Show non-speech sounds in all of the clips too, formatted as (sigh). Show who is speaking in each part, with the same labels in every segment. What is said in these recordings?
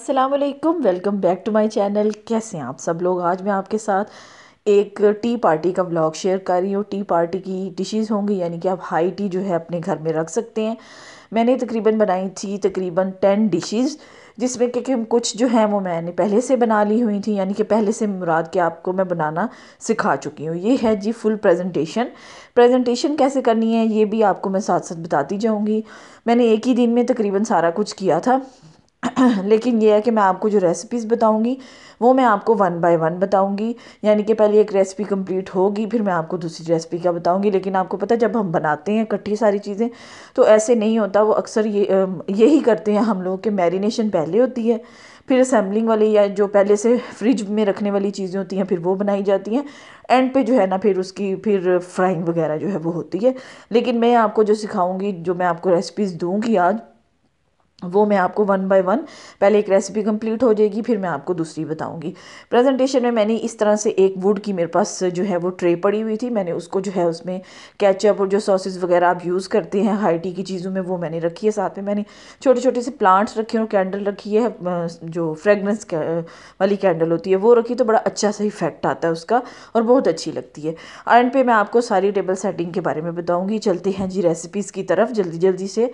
Speaker 1: Aslam welcome back to my channel कैसे हैं आप सब लोग आज मैं आपके साथ एक टी पार्टी का ब्लॉग शेयर कर रही हूँ टी पार्टी की डिशेस होंगी यानी कि आप हाई टी जो है अपने घर में रख सकते हैं मैंने तकरीबन बनाई थी तकरीबन टेन डिशेस जिसमें क्योंकि कुछ जो हैं वो मैंने पहले से बना ली हुई थी यानी कि पहले से मुराद के आपको मैं बनाना सिखा चुकी हूँ ये है जी फुल प्रेजेंटेशन प्रेजेंटेशन कैसे करनी है ये भी आपको मैं साथ साथ बताती जाऊँगी मैंने एक ही दिन में तकरीबन सारा कुछ किया था (clears throat) लेकिन ये है कि मैं आपको जो रेसिपीज़ बताऊंगी वो मैं आपको वन बाय वन बताऊंगी यानी कि पहले एक रेसिपी कंप्लीट होगी फिर मैं आपको दूसरी रेसिपी का बताऊंगी लेकिन आपको पता है जब हम बनाते हैं इकट्ठी सारी चीज़ें तो ऐसे नहीं होता वो अक्सर ये यही करते हैं हम लोग कि मैरिनेशन पहले होती है फिर असम्बलिंग वाली या जो पहले से फ्रिज में रखने वाली चीज़ें होती हैं फिर वो बनाई जाती हैं एंड पे जो है ना फिर उसकी फिर फ्राइंग वगैरह जो है वो होती है लेकिन मैं आपको जो सिखाऊंगी जो मैं आपको रेसिपीज़ दूँगी आज वो मैं आपको वन बाय वन पहले एक रेसिपी कंप्लीट हो जाएगी फिर मैं आपको दूसरी बताऊंगी प्रेजेंटेशन में मैंने इस तरह से एक वुड की मेरे पास जो है वो ट्रे पड़ी हुई थी मैंने उसको जो है उसमें कैचअप और जो सॉसेज वगैरह आप यूज़ करते हैं हाई टी की चीज़ों में वो मैंने रखी है साथ में मैंने छोटे छोटे से प्लांट्स रखे और कैंडल रखी है जो फ्रेगरेंस वाली कैंडल होती है वो रखी तो बड़ा अच्छा सा इफेक्ट आता है उसका और बहुत अच्छी लगती है एंड पे मैं आपको सारी टेबल सेटिंग के बारे में बताऊँगी चलते हैं जी रेसिपीज़ की तरफ जल्दी जल्दी से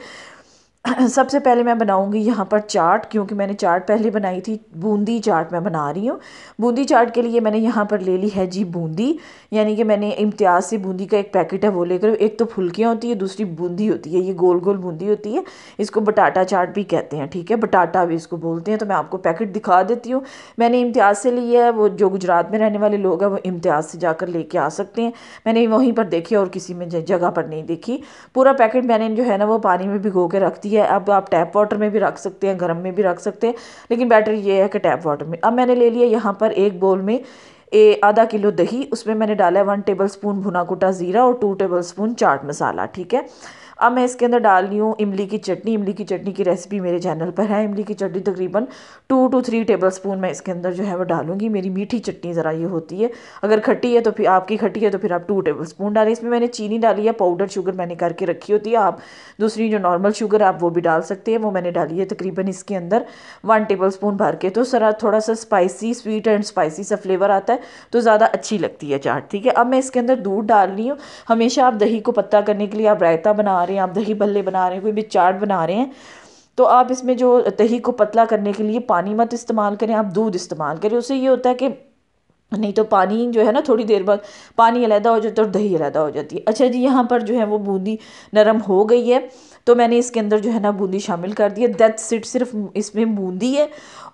Speaker 1: (clears throat) सबसे पहले मैं बनाऊंगी यहाँ पर चाट क्योंकि मैंने चाट पहले बनाई थी बूंदी चाट मैं बना रही हूँ बूंदी चाट के लिए मैंने यहाँ पर ले ली है जी बूंदी यानी कि मैंने इम्तियाज़ से बूंदी का एक पैकेट है वो लेकर एक तो फुलकियाँ होती है दूसरी बूंदी होती है ये गोल गोल बूंदी होती है इसको बटाटा चाट भी कहते हैं ठीक है बटाटा भी इसको बोलते हैं तो मैं आपको पैकेट दिखा देती हूँ मैंने इम्तियाज़ से लिया है वो जो गुजरात में रहने वाले लोग हैं वो इम्तियाज़ से जाकर ले आ सकते हैं मैंने वहीं पर देखी और किसी में जगह पर नहीं देखी पूरा पैकेट मैंने जो है ना वो पानी में भिगो के रख दिया होती है अब आप टैप वाटर में भी रख सकते हैं गर्म में भी रख सकते हैं लेकिन बेटर ये है कि टैप वाटर में अब मैंने ले लिया यहाँ पर एक बोल में ए आधा किलो दही उसमें मैंने डाला है वन टेबल स्पून भुना कुटा ज़ीरा और two tablespoon chaat masala ठीक है अब मैं इसके अंदर डाल रही हूँ इमली की चटनी इमली की चटनी की रेसिपी मेरे चैनल पर है इमली की चटनी तकरीबन two two three tablespoon मैं इसके अंदर जो है वो डालूंगी मेरी मीठी चटनी ज़रा ये होती है अगर खट्टी है तो फिर आपकी खट्टी है तो फिर आप टू टेबल स्पून डालें इसमें मैंने चीनी डाली है पाउडर शुगर मैंने करके रखी होती है आप दूसरी जो नॉर्मल शुगर आप वो भी डाल सकते हैं वो मैंने डाली है तकरीबन इसके अंदर वन टेबल स्पून भर के तो सरा थोड़ा सा स्पाइसी स्वीट एंड स्पाइसी सा फ्लेवर आता है तो ज़्यादा अच्छी लगती है चाट ठीक है अब मैं इसके अंदर दूध डाल रही हूँ हमेशा आप दही को पत्ता करने के लिए आप रायता बना रहे रहे हैं आप दही भल्ले बना रहे हैं कोई भी चाट बना रहे हैं तो आप इसमें जो दही को पतला करने के लिए पानी मत इस्तेमाल करें आप दूध इस्तेमाल करें उससे ये होता है कि नहीं तो पानी जो है ना थोड़ी देर बाद पानी अलहदा हो जाता है और दही अलहदा हो जाती है अच्छा जी यहाँ पर जो है वो बूंदी नरम हो गई है तो मैंने इसके अंदर जो है ना बूंदी शामिल कर दी है दैट सिट सिर्फ इसमें बूंदी है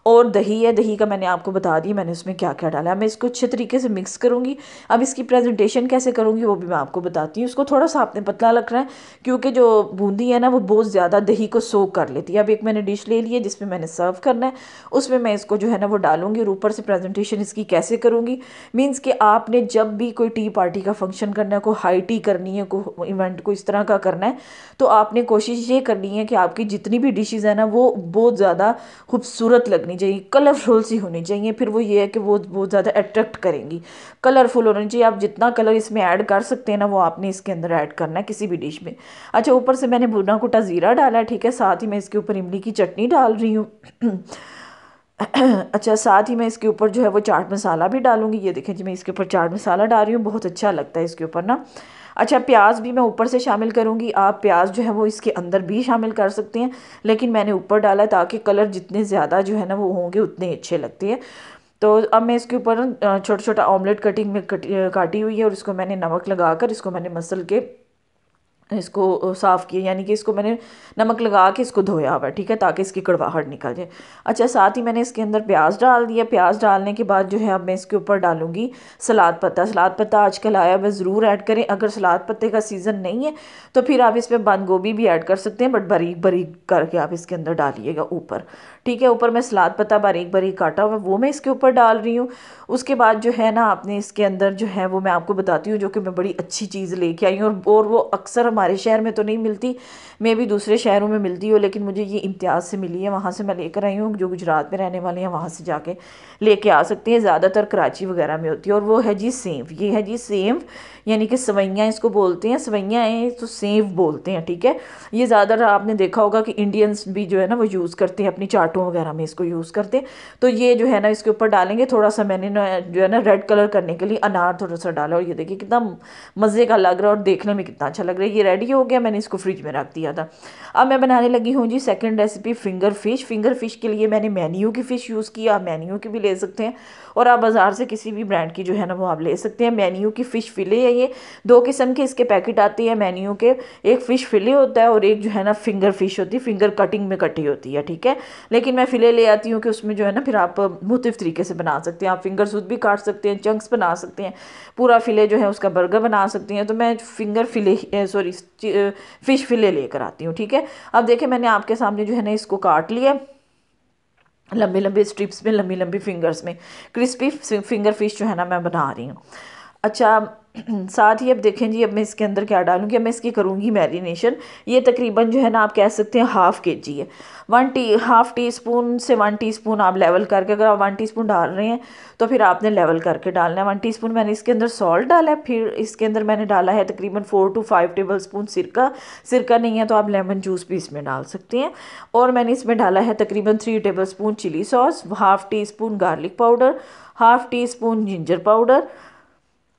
Speaker 1: और दही है दही का मैंने आपको बता दिया मैंने उसमें क्या क्या डाला मैं इसको अच्छे तरीके से मिक्स करूँगी अब इसकी प्रेजेंटेशन कैसे करूँगी वो भी मैं आपको बताती हूँ उसको थोड़ा सा आपने पतला लग रहा है क्योंकि जो बूंदी है ना वो बहुत ज़्यादा दही को सोख कर लेती है अब एक मैंने डिश ले ली है जिसमें मैंने सर्व करना है उसमें मैं इसको जो है ना वो डालूंगी और ऊपर से प्रेजेंटेशन इसकी कैसे करूँगी मीन्स कि आपने जब भी कोई टी पार्टी का फंक्शन करना है कोई हाई टी करनी है को इवेंट को इस तरह का करना है तो आपने कोई कोशिश ये करनी है कि आपकी जितनी भी डिशेज़ है ना वो बहुत ज़्यादा खूबसूरत लगनी चाहिए कलरफुल सी होनी चाहिए फिर वो ये है कि वो बहुत ज़्यादा अट्रैक्ट करेंगी कलरफुल होनी चाहिए आप जितना कलर इसमें ऐड कर सकते हैं ना वो आपने इसके अंदर ऐड करना है किसी भी डिश में अच्छा ऊपर से मैंने भुना कुटा ज़ीरा डाला है ठीक है साथ ही मैं इसके ऊपर इमली की चटनी डाल रही हूँ (clears throat) अच्छा साथ ही मैं इसके ऊपर जो है वो चाट मसाला भी डालूंगी ये देखें जी मैं इसके ऊपर चाट मसाला डाल रही हूँ बहुत अच्छा लगता है इसके ऊपर ना अच्छा प्याज भी मैं ऊपर से शामिल करूँगी आप प्याज जो है वो इसके अंदर भी शामिल कर सकते हैं लेकिन मैंने ऊपर डाला ताकि कलर जितने ज़्यादा जो है ना वो होंगे उतने अच्छे लगते हैं तो अब मैं इसके ऊपर छोटा छोटा ऑमलेट कटिंग में कटी काटी हुई है और इसको मैंने नमक लगा कर इसको मैंने मसल के इसको साफ़ किया यानी कि इसको मैंने नमक लगा के इसको धोया हुआ है ठीक है ताकि इसकी कड़वाहट निकल जाए अच्छा साथ ही मैंने इसके अंदर प्याज डाल दिया प्याज डालने के बाद जो है अब मैं इसके ऊपर डालूंगी सलाद पत्ता सलाद पत्ता आजकल आया हुआ ज़रूर ऐड करें अगर सलाद पत्ते का सीज़न नहीं है तो फिर आप इसमें बंद गोभी भी ऐड कर सकते हैं बट बारीक बारीक करके आप इसके अंदर डालिएगा ऊपर ठीक है ऊपर मैं सलाद पत्ता बारीक बारीक काटा हुआ वो मैं इसके ऊपर डाल रही हूँ उसके बाद जो है ना आपने इसके अंदर जो है वो मैं आपको बताती हूँ जो कि मैं बड़ी अच्छी चीज़ लेके आई हूँ और वो अक्सर हमारे शहर में तो नहीं मिलती मैं भी दूसरे शहरों में मिलती हूँ लेकिन मुझे ये इम्तियाज़ से मिली है वहाँ से मैं लेकर आई हूँ जो गुजरात में रहने वाले हैं वहाँ से जाके लेके आ सकते हैं ज़्यादातर कराची वगैरह में होती है और वो है जी सेव ये है जी सेव यानी कि सवैयाँ इसको बोलते हैं सवैयाँ हैं तो सेव बोलते हैं ठीक है ये ज़्यादातर आपने देखा होगा कि इंडियंस भी जो है ना वो यूज़ करते हैं अपनी चाटों वगैरह में इसको यूज़ करते हैं तो ये जो है ना इसके ऊपर डालेंगे थोड़ा सा मैंने जो है ना रेड कलर करने के लिए अनार थोड़ा सा डाला और ये देखिए कितना मज़े का लग रहा है और देखने में कितना अच्छा लग रहा है ये रेडी हो गया मैंने इसको फ्रिज में रख दिया था अब मैं बनाने लगी हूँ जी second recipe finger fish finger fish के लिए मैंने मेन्यू की फ़िश यूज़ किया आप मेन्यू की भी ले सकते हैं और आप बाज़ार से किसी भी ब्रांड की जो है ना वो आप ले सकते हैं मेन्यू की फ़िश फ़िले है ये दो किस्म के इसके पैकेट आते हैं मेन्यू के एक फ़िश फ़िले होता है और एक जो है ना फिंगर फ़िश होती है फिंगर कटिंग में कटी होती है ठीक है लेकिन मैं फ़िले ले आती हूँ कि उसमें जो है ना फिर आप मुख्तफ तरीके से बना सकते हैं आप फिंगर सूद भी काट सकते हैं चंक्स बना सकते हैं पूरा फ़िले जो है उसका बर्गर बना सकते हैं तो मैं finger fillet sorry fish fillet लेकर आती हूँ ठीक है अब देखें मैंने आपके सामने जो है ना इसको काट लिया लंबे लंबे स्ट्रिप्स में लंबी लंबी फिंगर्स में क्रिस्पी फिंगर फिश जो है ना मैं बना रही हूँ अच्छा साथ ही अब देखें जी अब मैं इसके अंदर क्या डालूँगी अब मैं इसकी करूँगी मैरिनेशन ये तकरीबन जो है ना आप कह सकते हैं हाफ़ के जी है one tea half teaspoon से वन टी स्पून आप लेवल करके अगर आप वन टी स्पून डाल रहे हैं तो फिर आपने लेवल करके डालना है वन टी स्पून मैंने इसके अंदर सॉल्ट डाला है फिर इसके अंदर मैंने डाला है तकरीबन four two five tablespoon सिरका सिरका नहीं है तो आप लेमन जूस भी इसमें डाल सकते हैं और मैंने इसमें डाला है तकरीबन three tablespoon chilli sauce half teaspoon garlic powder half teaspoon ginger powder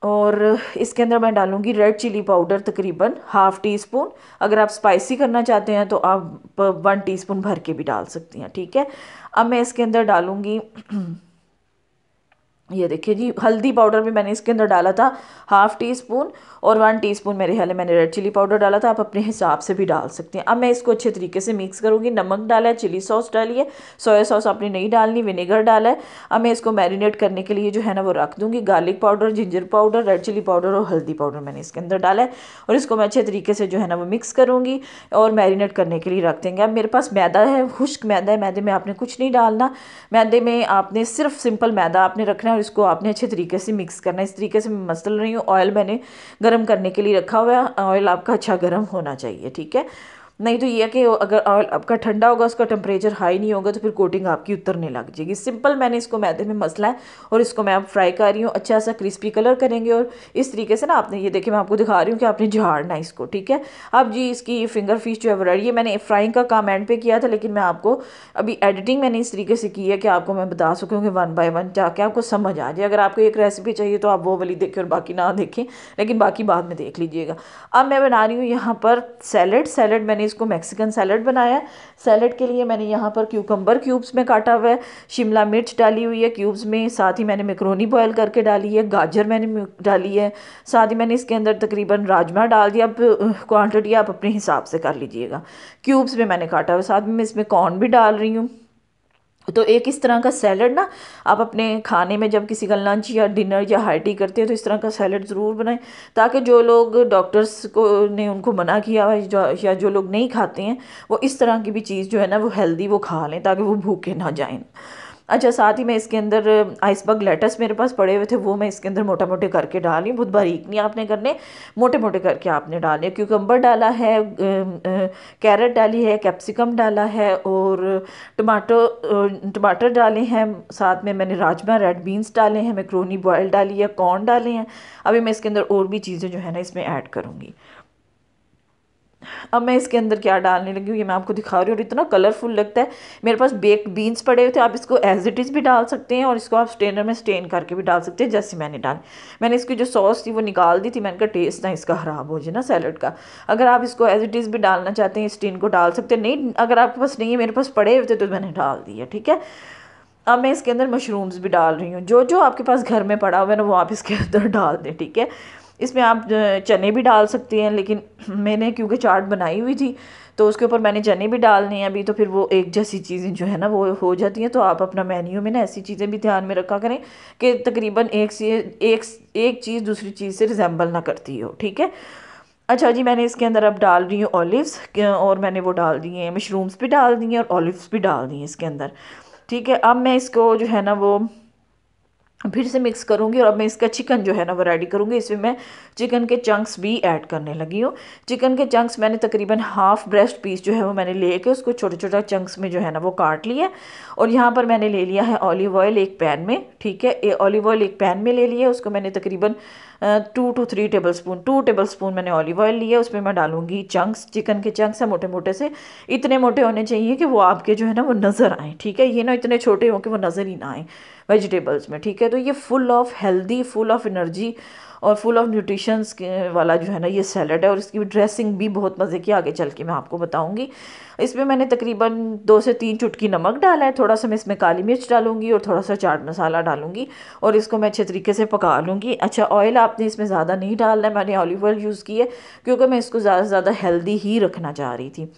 Speaker 1: और इसके अंदर मैं डालूँगी रेड चिली पाउडर तकरीबन हाफ़ टी स्पून अगर आप स्पाइसी करना चाहते हैं तो आप वन टीस्पून भर के भी डाल सकती हैं ठीक है अब मैं इसके अंदर डालूँगी (clears throat) ये देखिए जी हल्दी पाउडर भी मैंने इसके अंदर डाला था हाफ़ टी स्पून और वन टी स्पून मेरे में मैंने रेड चिली पाउडर डाला था आप अपने हिसाब से भी डाल सकते हैं अब मैं इसको अच्छे तरीके से मिक्स करूँगी नमक डाला है चिली सॉस डाली है सोया सॉस आपने नहीं डालनी विनेगर डाला है अब मैं इसको मैरिनेट करने के लिए जो है ना वो रख दूँगी garlic powder ginger powder red chilli powder और हल्दी पाउडर मैंने इसके अंदर डाला है और इसको मैं अच्छे तरीके से जो है ना वो मिक्स करूँगी और मैरिनेट करने के लिए रख देंगे अब मेरे पास मैदा है खुश्क मैदा है मैदे में आपने कुछ नहीं डालना मैदे में आपने सिर्फ सिंपल मैदा आपने रखना है और इसको आपने अच्छे तरीके से मिक्स करना है इस तरीके से मैं मसल रही हूँ ऑयल मैंने गर्म करने के लिए रखा हुआ है ऑयल आपका अच्छा गर्म होना चाहिए ठीक है नहीं तो यह कि अगर आपका ठंडा होगा उसका टेम्परेचर हाई नहीं होगा तो फिर कोटिंग आपकी उतरने लग जाएगी सिंपल मैंने इसको मैदे में मसला है और इसको मैं आप फ्राई कर रही हूँ अच्छा सा क्रिस्पी कलर करेंगे और इस तरीके से ना आपने ये देखिए मैं आपको दिखा रही हूँ कि आपने झाड़ना इसको ठीक है अब जी इसकी फिंगर फिश जो है वो है मैंने फ्राइंग का काम एंड पे किया था लेकिन मैं आपको अभी एडिटिंग मैंने इस तरीके से की है कि आपको मैं बता सकूँ सकूँगी वन बाई वन जाके आपको समझ आ जाए अगर आपको एक रेसिपी चाहिए तो आप वो वाली देखें और बाकी ना देखें लेकिन बाकी बाद में देख लीजिएगा अब मैं बना रही हूँ यहाँ पर सैलड सैलड मैंने इसको मैक्सिकन सैलड बनाया सैलड के लिए मैंने यहाँ पर क्यूकम्बर क्यूब्स में काटा हुआ है शिमला मिर्च डाली हुई है क्यूब्स में साथ ही मैंने मेकरोनी बॉयल करके डाली है गाजर मैंने डाली है साथ ही मैंने इसके अंदर तकरीबन राजमा डाल दिया अब क्वान्टिटी आप अपने हिसाब से कर लीजिएगा क्यूब्स में मैंने काटा हुआ साथ में मैं इसमें कॉर्न भी डाल रही हूँ तो एक इस तरह का सैलड ना आप अपने खाने में जब किसी का लंच या डिनर या हाई टी करते हैं तो इस तरह का सैलड ज़रूर बनाएं ताकि जो लोग डॉक्टर्स को ने उनको मना किया हुआ या जो लोग नहीं खाते हैं वो इस तरह की भी चीज़ जो है ना वो हेल्दी वो खा लें ताकि वो भूखे ना जाएँ अच्छा साथ ही मैं इसके अंदर आइसबर्ग लेटस मेरे पास पड़े हुए थे वो मैं इसके अंदर मोटा मोटे करके डाली बहुत बारीक नहीं आपने करने मोटे मोटे करके आपने डाले क्यूकम्बर डाला है कैरेट डाली है कैप्सिकम डाला है और टमाटो टमाटर डाले हैं साथ में मैंने राजमा रेड बीन्स डाले हैं मैक्रोनी बॉयल डाली है कॉर्न डाले हैं अभी मैं इसके अंदर और भी चीज़ें जो है ना इसमें ऐड करूँगी अब मैं इसके अंदर क्या डालने लगी हूँ ये मैं आपको दिखा रही हूँ और इतना कलरफुल लगता है मेरे पास बेक्ड बीन्स पड़े हुए थे आप इसको एज इट इज़ भी डाल सकते हैं और इसको आप स्टेनर में स्टेन करके भी डाल सकते हैं जैसे मैंने डाली मैंने इसकी जो सॉस थी वो निकाल दी थी मैंने कहा टेस्ट ना इसका ख़राब हो जाए ना सैलड का अगर आप इसको एज इट इज़ भी डालना चाहते हैं स्टेन को डाल सकते हैं नहीं अगर आपके पास नहीं है मेरे पास पड़े हुए थे तो मैंने डाल दिया ठीक है अब मैं इसके अंदर मशरूम्स भी डाल रही हूँ जो जो आपके पास घर में पड़ा हुआ है ना वो आप इसके अंदर डाल दें ठीक है इसमें आप चने भी डाल सकती हैं लेकिन (clears throat) मैंने क्योंकि चाट बनाई हुई थी तो उसके ऊपर मैंने चने भी डालने हैं अभी तो फिर वो एक जैसी चीज़ें जो है ना वो हो जाती हैं तो आप अपना मेन्यू में ना ऐसी चीज़ें भी ध्यान में रखा करें कि तकरीबन एक से एक एक चीज़ दूसरी चीज़ से रिजेंबल ना करती हो ठीक है अच्छा जी मैंने इसके अंदर अब डाल रही हूँ ऑलिवस और मैंने वो डाल दिए हैं मशरूम्स भी डाल दिए हैं और ऑलिवस भी डाल दिए इसके अंदर ठीक है अब मैं इसको जो है ना वो फिर से मिक्स करूँगी और अब मैं इसका चिकन जो है ना वो रेडी करूँगी इसमें मैं चिकन के चंक्स भी ऐड करने लगी हूँ चिकन के चंक्स मैंने तकरीबन हाफ ब्रेस्ट पीस जो है वो मैंने ले कर उसको छोटे छोटे चंक्स में जो है ना वो काट लिया और यहाँ पर मैंने ले लिया है ऑलिव ऑयल एक पैन में ठीक है ऑलिव ऑयल एक पैन में ले लिया उसको मैंने तकरीबन two two three tablespoon two tablespoon मैंने ऑलिव ऑयल लिया उसमें मैं डालूंगी चंक्स चिकन के चंक्स हैं मोटे मोटे से इतने मोटे होने चाहिए कि वो आपके जो है ना वो नज़र आएँ ठीक है ये ना इतने छोटे हों कि वो नज़र ही ना आएँ वेजिटेबल्स में ठीक है तो ये full of healthy full of energy और फुल ऑफ न्यूट्रिशंस वाला जो है ना ये सैलड है और इसकी ड्रेसिंग भी बहुत मज़े की आगे चल के मैं आपको बताऊंगी इसमें मैंने तकरीबन दो से तीन चुटकी नमक डाला है थोड़ा सा मैं इसमें काली मिर्च डालूंगी और थोड़ा सा चाट मसाला डालूंगी और इसको मैं अच्छे तरीके से पका लूँगी अच्छा ऑयल आपने इसमें ज़्यादा नहीं डालना है मैंने ऑलिव ऑयल यूज़ की है क्योंकि मैं इसको ज़्यादा से ज़्यादा हेल्दी ही रखना चाह रही थी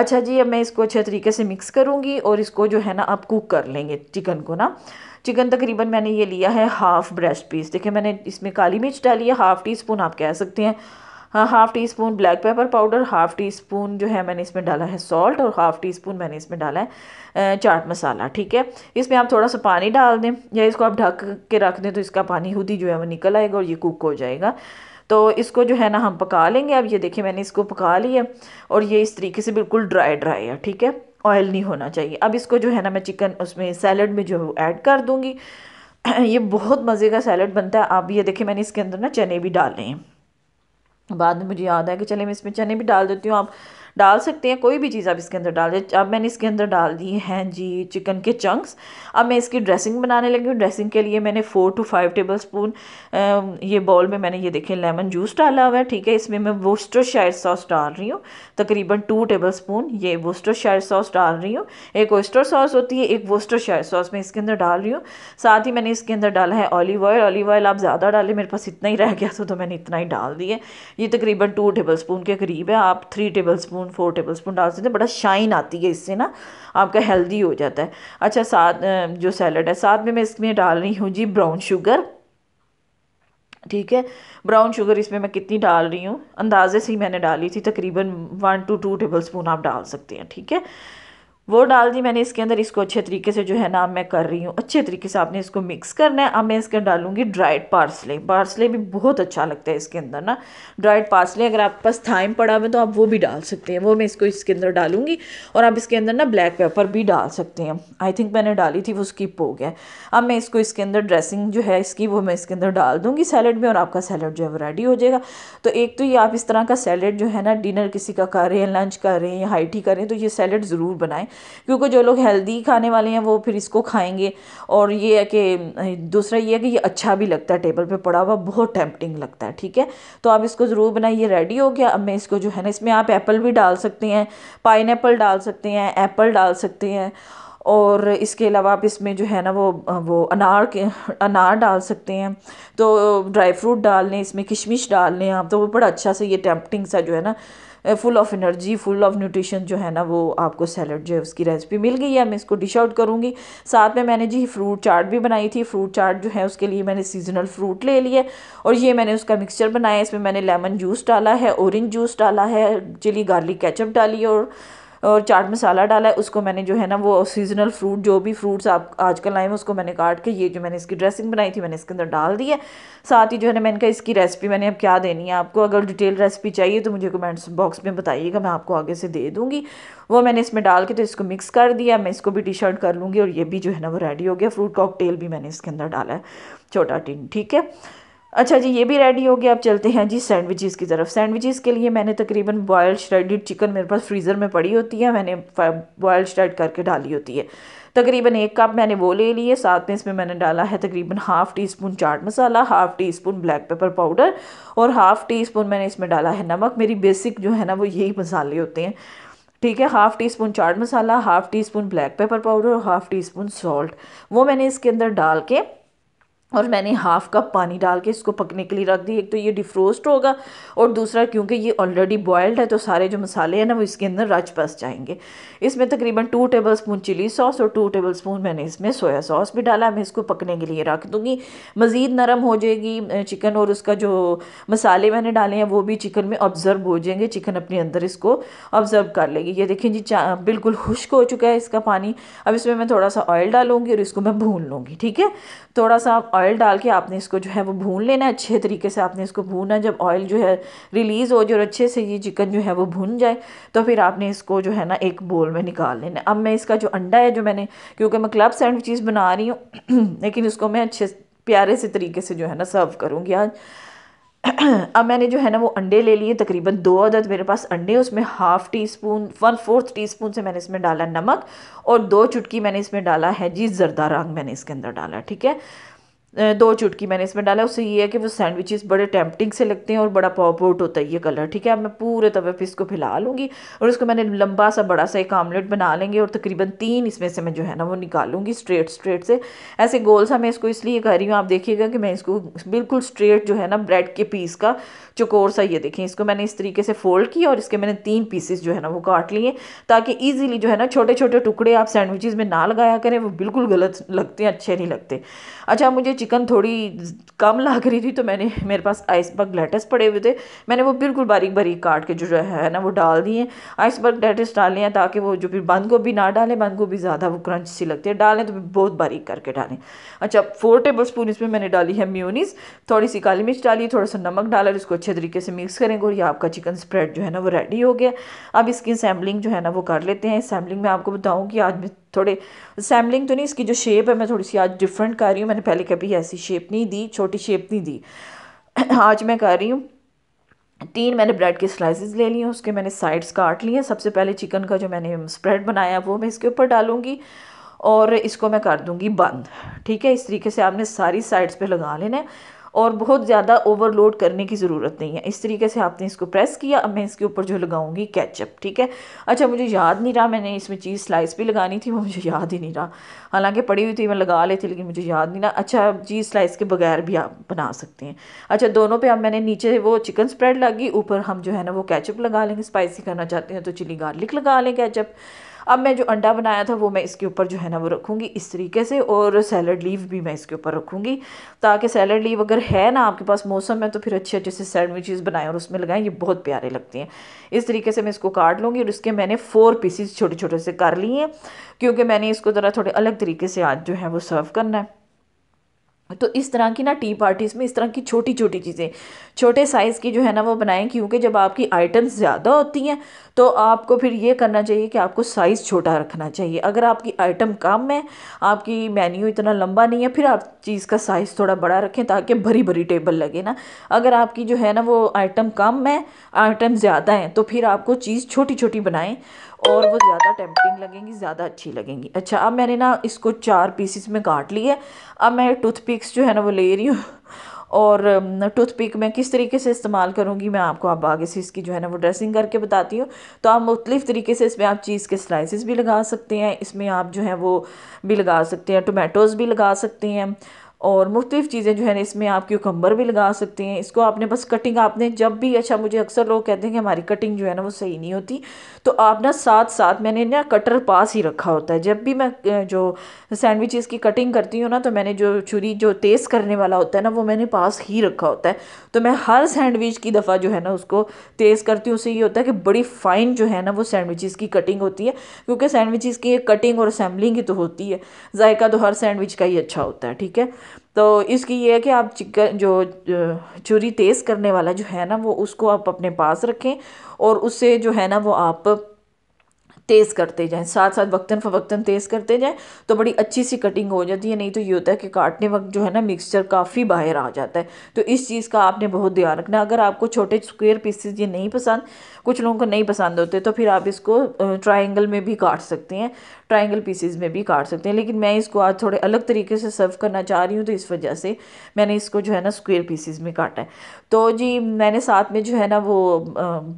Speaker 1: अच्छा जी अब मैं इसको अच्छे तरीके से मिक्स करूँगी और इसको जो है ना आप कुक कर लेंगे चिकन को ना चिकन तकरीबन मैंने ये लिया है हाफ़ ब्रेस्ट पीस देखिए मैंने इसमें काली मिर्च डाली है हाफ़ टी स्पून आप कह सकते हैं हाँ half teaspoon black pepper powder half teaspoon जो है मैंने इसमें डाला है सॉल्ट और हाफ़ टी स्पून मैंने इसमें डाला है चाट मसाला ठीक है इसमें आप थोड़ा सा पानी डाल दें या इसको आप ढक के रख दें तो इसका पानी खुद ही जो है वो निकल आएगा और ये कुक हो जाएगा तो इसको जो है ना हम पका लेंगे अब ये देखिए मैंने इसको पका लिया और ये इस तरीके से बिल्कुल ड्राई ड्राई है ठीक है ऑयल नहीं होना चाहिए अब इसको जो है ना मैं चिकन उसमें सैलड में जो है ऐड कर दूँगी (clears throat) ये बहुत मज़े का सैलड बनता है अब ये देखिए मैंने इसके अंदर ना चने भी डाले हैं बाद में मुझे याद आया कि चले मैं इसमें चने भी डाल देती हूँ आप डाल सकते हैं कोई भी चीज़ आप इसके अंदर डाल दें अब मैंने इसके अंदर डाल दिए हैं जी चिकन के चंक्स अब मैं इसकी ड्रेसिंग बनाने लगी हूँ ड्रेसिंग के लिए मैंने four two five tablespoon ये बॉल में मैंने ये देखे लेमन जूस डाला हुआ है ठीक है इसमें मैं वोस्टर सॉस डाल रही हूँ तकरीबन टू टेबल स्पून ये वोस्टर सॉस डाल रही हूँ एक ओस्टर सॉस होती है एक वोस्टर सॉस मैं इसके अंदर डाल रही हूँ साथ ही मैंने इसके अंदर डाला है ऑलिव ऑयल ऑलिव ऑयल आप ज़्यादा डालें मेरे पास इतना ही रह गया था तो मैंने इतना ही डाल दिया ये तकरीबन टू टेबल स्पून के करीब है आप three tablespoon spoon four tablespoon डाल सकते हैं बड़ा शाइन आती है इससे ना आपका हेल्दी हो जाता है अच्छा साथ जो सैलड है साथ में मैं इसमें डाल रही हूँ जी ब्राउन शुगर ठीक है ब्राउन शुगर इसमें मैं कितनी डाल रही हूँ अंदाजे से ही मैंने डाली थी तकरीबन one two two tablespoon आप डाल सकते हैं ठीक है वो डाल दी मैंने इसके अंदर इसको अच्छे तरीके से जो है ना मैं कर रही हूँ अच्छे तरीके से आपने इसको मिक्स करना है अब मैं इसके अंदर डालूँगी ड्राइड पार्सले पार्सले भी बहुत अच्छा लगता है इसके अंदर ना ड्राइड पार्सले अगर आपके पास थाइम पड़ा हुआ तो आप वो भी डाल सकते हैं वो मैं इसको इसके अंदर डालूंगी और आप इसके अंदर ना ब्लैक पेपर भी डाल सकते हैं आई थिंक मैंने डाली थी वो स्किप हो गया अब मैं इसको इसके अंदर ड्रेसिंग जो है इसकी वो मैं इसके अंदर डाल दूँगी सैलड में और आपका सैलड जो है वो रेडी हो जाएगा तो एक तो ये आप इस तरह का सैलड जो है ना डिनर किसी का कर रहे हैं लंच कर रहे हैं या हाइटी कर रहे हैं तो ये सैलड ज़रूर बनाएं क्योंकि जो लोग हेल्दी खाने वाले हैं वो फिर इसको खाएंगे और ये है कि दूसरा ये है कि ये अच्छा भी लगता है टेबल पे पड़ा हुआ बहुत टेम्पटिंग लगता है ठीक है तो आप इसको ज़रूर बनाइए रेडी हो गया अब मैं इसको जो है ना इसमें आप एप्पल भी डाल सकते हैं पाइन डाल सकते हैं एप्पल डाल सकते हैं और इसके अलावा आप इसमें जो है ना वो वो अनार के अनार डाल सकते हैं तो ड्राई फ्रूट डाल लें इसमें किशमिश डाल लें आप तो वो बड़ा अच्छा से ये टेम्पटिंग सा जो है ना full of energy full of nutrition जो है ना वो आपको सैलड जो है उसकी रेसिपी मिल गई है मैं इसको डिश आउट करूँगी साथ में मैंने जी फ्रूट चाट भी बनाई थी फ्रूट चाट जो है उसके लिए मैंने सीजनल फ्रूट ले लिए और ये मैंने उसका मिक्सचर बनाया इसमें मैंने लेमन जूस डाला है औरेंज जूस डाला है चिली गार्लिक केचप डाली और और चाट मसाला डाला है उसको मैंने जो है ना वो सीजनल फ्रूट जो भी फ्रूट्स आप आजकल आए हैं उसको मैंने काट के ये जो मैंने इसकी ड्रेसिंग बनाई थी मैंने इसके अंदर डाल दी है साथ ही जो है ना मैंने कहा इसकी रेसिपी मैंने अब क्या देनी है आपको अगर डिटेल रेसिपी चाहिए तो मुझे कमेंट्स बॉक्स में बताइएगा मैं आपको आगे से दे दूँगी वो मैंने इसमें डाल के तो इसको मिक्स कर दिया मैं इसको भी टी शर्ट कर लूँगी और ये भी जो है ना वो रेडी हो गया फ्रूट कॉकटेल भी मैंने इसके अंदर डाला है छोटा टिन ठीक है अच्छा जी ये भी रेडी हो गया अब चलते हैं जी सैंडविचेस की तरफ सैंडविचेस के लिए मैंने तकरीबन बॉयल श्रेडेड चिकन मेरे पास फ्रीज़र में पड़ी होती है मैंने बॉयल श्रेड करके डाली होती है तकरीबन एक कप मैंने वो ले लिए साथ में इसमें मैंने डाला है तकरीबन half teaspoon chaat masala half teaspoon black pepper powder और हाफ़ टी स्पून मैंने इसमें डाला है नमक मेरी बेसिक जो है ना वो यही मसाले होते हैं ठीक है half teaspoon chaat masala half teaspoon black pepper powder और हाफ़ टी स्पून सॉल्ट वो मैंने इसके अंदर डाल के और मैंने हाफ़ कप पानी डाल के इसको पकने के लिए रख दी एक तो ये डिफ्रोस्ट होगा और दूसरा क्योंकि ये ऑलरेडी बॉयल्ड है तो सारे जो मसाले हैं ना वो इसके अंदर रच बस जाएंगे इसमें तकरीबन two tablespoon chilli sauce और टू टेबल स्पून मैंने इसमें सोया सॉस भी डाला मैं इसको पकने के लिए रख दूँगी मज़ीद नरम हो जाएगी चिकन और उसका जो मसाले मैंने डाले हैं वो भी चिकन में ऑब्ज़र्व हो जाएंगे चिकन अपने अंदर इसको ऑब्ज़र्व कर लेगी ये देखें जी बिल्कुल खुश्क हो चुका है इसका पानी अब इसमें मैं थोड़ा सा ऑयल डालूँगी और इसको मैं भून लूँगी ठीक है थोड़ा सा ऑयल डाल के आपने इसको जो है वो भून लेना है अच्छे तरीके से आपने इसको भूना जब ऑयल जो है रिलीज़ हो जाए और अच्छे से ये चिकन जो है वो भून जाए तो फिर आपने इसको जो है ना एक बोल में निकाल लेना है अब मैं इसका जो अंडा है जो मैंने क्योंकि मैं क्लब सैंडविचेस बना रही हूँ (clears throat) लेकिन उसको मैं अच्छे प्यारे से तरीके से जो है ना सर्व करूँगी आज (clears throat) अब मैंने जो है ना वो अंडे ले लिए तकरीबन दो अदद मेरे पास अंडे उसमें half teaspoon one fourth teaspoon से मैंने इसमें डाला नमक और दो चुटकी मैंने इसमें डाला है जी जरदा रंग मैंने इसके अंदर डाला ठीक है दो चुटकी मैंने इसमें डाला उससे ये है कि वो सैंडविचेस बड़े टेम्पटिंग से लगते हैं और बड़ा पॉप आउट होता है ये कलर ठीक है अब मैं पूरे तवे पे इसको फैला लूँगी और इसको मैंने लंबा सा बड़ा सा एक आमलेट बना लेंगे और तकरीबन तीन इसमें से मैं जो है ना वो निकालूंगी स्ट्रेट स्ट्रेट से ऐसे गोल सा मैं इसको इसलिए कर रही हूँ आप देखिएगा कि मैं इसको बिल्कुल स्ट्रेट जो है ना ब्रेड के पीस का चकोर सा ये देखें इसको मैंने इस तरीके से फोल्ड किया और इसके मैंने तीन पीसेस जो है ना वो काट लिए ताकि ईजिली जो है ना छोटे छोटे टुकड़े आप सैंडविचेज़ में ना लगाया करें वो बिल्कुल गलत लगते हैं अच्छे नहीं लगते अच्छा मुझे चिकन थोड़ी कम लग रही थी तो मैंने मेरे पास आइसबर्ग लेटस पड़े हुए थे मैंने वो बिल्कुल बारीक बारीक काट के जो है ना वो डाल दिए आइसबर्ग लेटस डाल हैं ताकि वो जो फिर बंद गोभी ना डालें बंद गोभी ज़्यादा वो क्रंच सी लगती है डालें तो बहुत बारीक करके डालें अच्छा फोर टेबल स्पून इसमें मैंने डाली है म्यूनिस थोड़ी सी काली मिर्च डाली थोड़ा सा नमक डाला और इसको अच्छे तरीके से मिक्स करेंगे और ये आपका चिकन स्प्रेड जो है ना वो रेडी हो गया अब इसकी सैम्बलिंग जो है ना वो कर लेते हैं सैम्बलिंग में आपको बताऊँ कि आज मैं थोड़े सैम्बलिंग तो नहीं इसकी जो शेप है मैं थोड़ी सी आज डिफरेंट कर रही हूँ मैंने पहले कभी बड़ी ऐसी शेप नहीं दी छोटी शेप नहीं दी (clears throat) आज मैं कर रही हूँ तीन मैंने ब्रेड के स्लाइसेस ले लिए उसके मैंने साइड्स काट लिए सबसे पहले चिकन का जो मैंने स्प्रेड बनाया वो मैं इसके ऊपर डालूंगी और इसको मैं कर दूंगी बंद ठीक है इस तरीके से आपने सारी साइड्स पे लगा लेना है और बहुत ज़्यादा ओवरलोड करने की ज़रूरत नहीं है इस तरीके से आपने इसको प्रेस किया अब मैं इसके ऊपर जो लगाऊंगी कैचअप ठीक है अच्छा मुझे याद नहीं रहा मैंने इसमें चीज़ स्लाइस भी लगानी थी वो मुझे याद ही नहीं रहा हालांकि पड़ी हुई थी मैं लगा लेती लेकिन मुझे याद नहीं ना अच्छा जी स्लाइस के बगैर भी आप बना सकते हैं अच्छा दोनों पे अब मैंने नीचे वो चिकन स्प्रेड लगी ऊपर हम जो है ना वो कैचअप लगा लेंगे स्पाइसी करना चाहते हैं तो चिली गार्लिक लगा लें कैचअप अब मैं जो अंडा बनाया था वो मैं इसके ऊपर जो है ना वो रखूँगी इस तरीके से और सैलड लीव भी मैं इसके ऊपर रखूँगी ताकि सैलड लीव अगर है ना आपके पास मौसम है तो फिर अच्छे अच्छे से सैंडविचेस बनाएं और उसमें लगाएं ये बहुत प्यारे लगते हैं इस तरीके से मैं इसको काट लूँगी और इसके मैंने फ़ोर पीसीस छोटे छोटे से कर लिए हैं क्योंकि मैंने इसको ज़रा थोड़े अलग तरीके से आज जो है वो सर्व करना है तो इस तरह की ना टी पार्टीज़ में इस तरह की छोटी छोटी चीज़ें छोटे साइज़ की जो है ना वो बनाएं क्योंकि जब आपकी आइटम्स ज़्यादा होती हैं तो आपको फिर ये करना चाहिए कि आपको साइज़ छोटा रखना चाहिए अगर आपकी आइटम कम है आपकी मेन्यू इतना लंबा नहीं है फिर आप चीज़ का साइज़ थोड़ा बड़ा रखें ताकि भरी भरी टेबल लगे ना अगर आपकी जो है ना वो आइटम कम है आइटम ज़्यादा हैं तो फिर आपको चीज़ छोटी छोटी बनाएँ और वो ज़्यादा टेम्पटिंग लगेंगी ज़्यादा अच्छी लगेंगी अच्छा अब मैंने ना इसको चार पीसीस में काट ली है अब मैं टूथपिक्स जो है ना वो ले रही हूँ और टूथपिक मैं किस तरीके से इस्तेमाल करूँगी मैं आपको अब आगे से इसकी जो है ना वो ड्रेसिंग करके बताती हूँ तो आप मुख्तलिफ़ तरीके से इसमें आप चीज़ के स्लाइसिस भी लगा सकते हैं इसमें आप जो है वो भी लगा सकते हैं टोमेटोज़ भी लगा सकते हैं और मुख्तफ़ चीज़ें जो है इसमें आप क्यूकम्बर भी लगा सकते हैं इसको आपने बस कटिंग आपने जब भी अच्छा मुझे अक्सर लोग कहते हैं कि हमारी कटिंग जो है ना वो सही नहीं होती तो आप ना साथ साथ मैंने ना कटर पास ही रखा होता है जब भी मैं जो सैंडविचेस की कटिंग करती हूँ ना तो मैंने जो छुरी जो तेज़ करने वाला होता है ना वो मैंने पास ही रखा होता है तो मैं हर सैंडविच की दफ़ा जो है ना उसको तेज़ करती हूँ उससे ये होता है कि बड़ी फ़ाइन जो है ना वो सैंडविचेज़ की कटिंग होती है क्योंकि सैंडविचेज़ की कटिंग और असम्बलिंग ही तो होती है जायका तो हर सैंडविच का ही अच्छा होता है ठीक है तो इसकी ये है कि आप चिकन जो छुरी तेज़ करने वाला जो है ना वो उसको आप अपने पास रखें और उससे जो है ना वो आप तेज़ करते जाएं साथ साथ वक्तन फ़वक्तन तेज़ करते जाएं तो बड़ी अच्छी सी कटिंग हो जाती है नहीं तो ये होता है कि काटने वक्त जो है ना मिक्सचर काफ़ी बाहर आ जाता है तो इस चीज़ का आपने बहुत ध्यान रखना अगर आपको छोटे स्क्वेयर पीसेज ये नहीं पसंद कुछ लोगों को नहीं पसंद होते तो फिर आप इसको ट्राइंगल में भी काट सकते हैं ट्राइंगल पीसेज में भी काट सकते हैं लेकिन मैं इसको आज थोड़े अलग तरीके से सर्व करना चाह रही हूँ तो इस वजह से मैंने इसको जो है ना स्क्वेयर पीसेज में काटा है तो जी मैंने साथ में जो है ना वो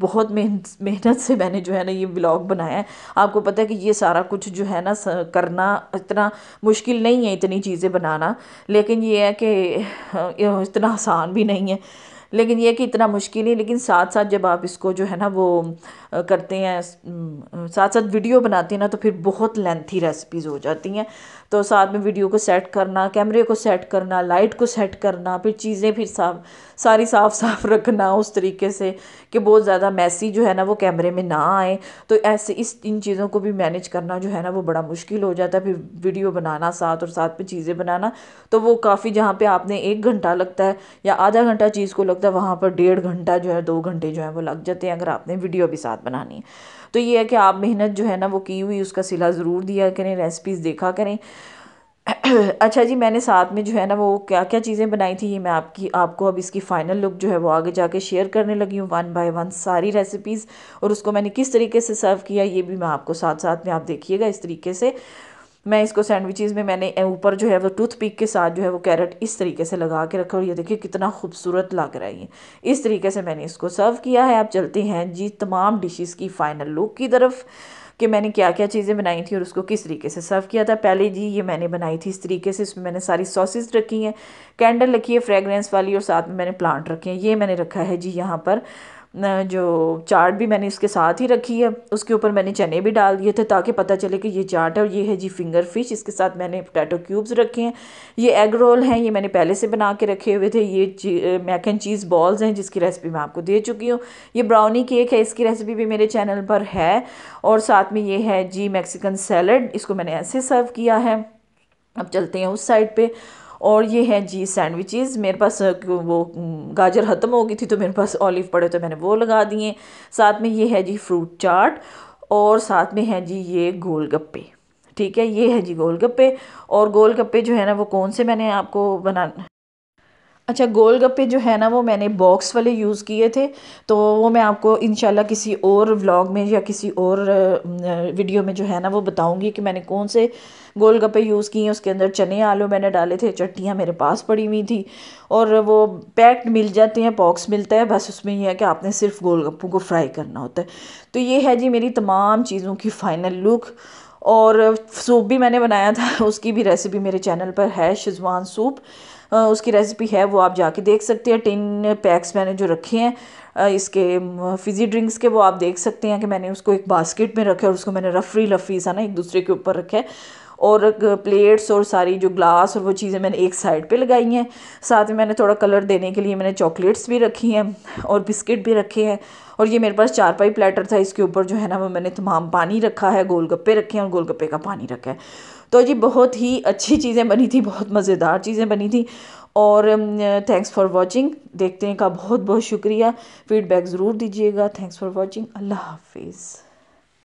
Speaker 1: बहुत मेहनत से मैंने जो है ना ये ब्लॉग बनाया है आपको पता है कि ये सारा कुछ जो है ना करना इतना मुश्किल नहीं है इतनी चीज़ें बनाना लेकिन ये है कि इतना आसान भी नहीं है लेकिन यह कि इतना मुश्किल ही लेकिन साथ साथ जब आप इसको जो है ना वो करते हैं साथ साथ वीडियो बनाते हैं ना तो फिर बहुत लेंथी रेसिपीज़ हो जाती हैं तो साथ में वीडियो को सेट करना कैमरे को सेट करना लाइट को सेट करना फिर चीज़ें फिर साफ सारी साफ साफ (laughs) रखना उस तरीके से कि बहुत ज़्यादा मैसी जो है ना वो कैमरे में ना आए तो ऐसे इस इन चीज़ों को भी मैनेज करना जो है ना वो बड़ा मुश्किल हो जाता है फिर वीडियो बनाना साथ और साथ में चीज़ें बनाना तो वो काफ़ी जहाँ पर आपने एक घंटा लगता है या आधा घंटा चीज़ को लगता है लगता है वहाँ पर डेढ़ घंटा जो है दो घंटे जो है वो लग जाते हैं अगर आपने वीडियो भी साथ बनानी है तो ये है कि आप मेहनत जो है ना वो की हुई उसका सिला ज़रूर दिया करें रेसिपीज़ देखा करें (clears throat) अच्छा जी मैंने साथ में जो है ना वो क्या क्या चीज़ें बनाई थी ये मैं आपकी आपको अब इसकी फ़ाइनल लुक जो है वो आगे जाके शेयर करने लगी हूँ वन बाय वन सारी रेसिपीज़ और उसको मैंने किस तरीके से सर्व किया ये भी मैं आपको साथ साथ में आप देखिएगा इस तरीके से मैं इसको सैंडविचेज़ में मैंने ऊपर जो है वो टूथपिक के साथ जो है वो कैरेट इस तरीके से लगा के रखा और ये देखिए कितना खूबसूरत लग रहा है ये इस तरीके से मैंने इसको सर्व किया है आप चलते हैं जी तमाम डिशेस की फ़ाइनल लुक की तरफ कि मैंने क्या क्या चीज़ें बनाई थी और उसको किस तरीके से सर्व किया था पहले जी ये मैंने बनाई थी इस तरीके से इसमें मैंने सारी सॉसेज रखी हैं कैंडल रखी है फ्रेगरेंस वाली और साथ में मैंने प्लांट रखे हैं ये मैंने रखा है जी यहाँ पर जो चाट भी मैंने इसके साथ ही रखी है उसके ऊपर मैंने चने भी डाल दिए थे ताकि पता चले कि ये चाट है और ये है जी फिंगर फिश इसके साथ मैंने पोटैटो क्यूब्स रखे हैं ये एग रोल हैं ये मैंने पहले से बना के रखे हुए थे ये मैक एंड चीज़ बॉल्स हैं जिसकी रेसिपी मैं आपको दे चुकी हूँ ये ब्राउनी केक है इसकी रेसिपी भी मेरे चैनल पर है और साथ में ये है जी मैक्सिकन सैलड इसको मैंने ऐसे सर्व किया है अब चलते हैं उस साइड पर और ये हैं जी सैंडविचेस मेरे पास वो गाजर ख़त्म हो गई थी तो मेरे पास ऑलिव पड़े तो मैंने वो लगा दिए साथ में ये है जी फ्रूट चाट और साथ में है जी ये गोलगप्पे ठीक है ये है जी गोलगप्पे और गोलगप्पे जो है ना वो कौन से मैंने आपको बना अच्छा गोलगप्पे जो है ना वो मैंने बॉक्स वाले यूज़ किए थे तो वो मैं आपको इन किसी और व्लॉग में या किसी और वीडियो में जो है ना वो बताऊँगी कि मैंने कौन से गोलगप्पे यूज़ किए उसके अंदर चने आलू मैंने डाले थे चटनियाँ मेरे पास पड़ी हुई थी और वो पैक्ड मिल जाते हैं बॉक्स मिलता है बस उसमें यह है कि आपने सिर्फ गोलगप्पों को फ्राई करना होता है तो ये है जी मेरी तमाम चीज़ों की फ़ाइनल लुक और सूप भी मैंने बनाया था (laughs) उसकी भी रेसिपी मेरे चैनल पर है शिजवान सूप उसकी रेसिपी है वो आप जाके देख सकते हैं टिन पैक्स मैंने जो रखे हैं इसके फिजी ड्रिंक्स के वो आप देख सकते हैं कि मैंने उसको एक बास्केट में रखा है और उसको मैंने रफरी रफी सा ना एक दूसरे के ऊपर रखा है और प्लेट्स और सारी जो ग्लास और वो चीज़ें मैंने एक साइड पे लगाई हैं साथ में मैंने थोड़ा कलर देने के लिए मैंने चॉकलेट्स भी रखी हैं और बिस्किट भी रखे हैं और ये मेरे पास चार पाई प्लेटर था इसके ऊपर जो है ना वो मैंने तमाम पानी रखा है गोलगप्पे रखे हैं और गोलगप्पे का पानी रखा है तो जी बहुत ही अच्छी चीज़ें बनी थी बहुत मज़ेदार चीज़ें बनी थी और थैंक्स फॉर वॉचिंग देखते हैं का बहुत बहुत शुक्रिया फीडबैक ज़रूर दीजिएगा थैंक्स फॉर वॉचिंग अल्लाह हाफिज़